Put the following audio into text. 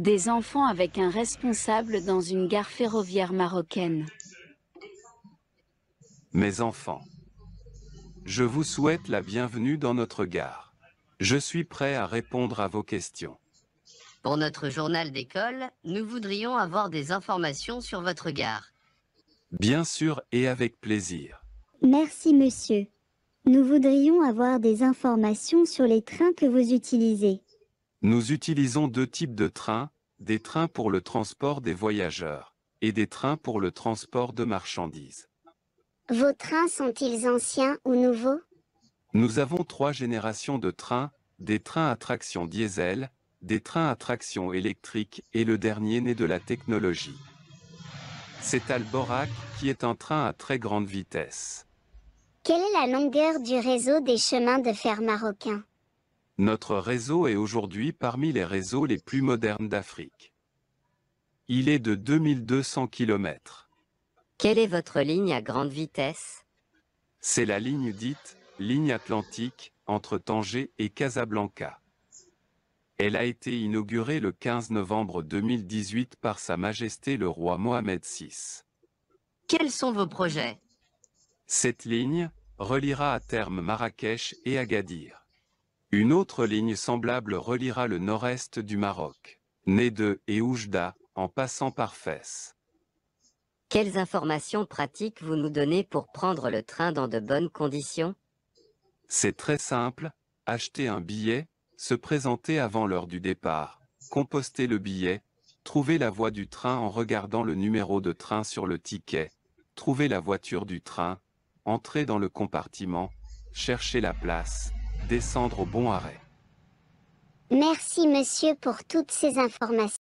Des enfants avec un responsable dans une gare ferroviaire marocaine. Mes enfants, je vous souhaite la bienvenue dans notre gare. Je suis prêt à répondre à vos questions. Pour notre journal d'école, nous voudrions avoir des informations sur votre gare. Bien sûr et avec plaisir. Merci monsieur. Nous voudrions avoir des informations sur les trains que vous utilisez. Nous utilisons deux types de trains, des trains pour le transport des voyageurs et des trains pour le transport de marchandises. Vos trains sont-ils anciens ou nouveaux Nous avons trois générations de trains, des trains à traction diesel, des trains à traction électrique et le dernier né de la technologie. C'est Alborac qui est un train à très grande vitesse. Quelle est la longueur du réseau des chemins de fer marocains notre réseau est aujourd'hui parmi les réseaux les plus modernes d'Afrique. Il est de 2200 km. Quelle est votre ligne à grande vitesse C'est la ligne dite « ligne atlantique » entre Tanger et Casablanca. Elle a été inaugurée le 15 novembre 2018 par Sa Majesté le Roi Mohamed VI. Quels sont vos projets Cette ligne reliera à terme Marrakech et Agadir. Une autre ligne semblable reliera le nord-est du Maroc, Nede et Oujda, en passant par Fès. Quelles informations pratiques vous nous donnez pour prendre le train dans de bonnes conditions C'est très simple, acheter un billet, se présenter avant l'heure du départ, composter le billet, trouver la voie du train en regardant le numéro de train sur le ticket, trouver la voiture du train, entrer dans le compartiment, chercher la place, descendre au bon arrêt. Merci monsieur pour toutes ces informations.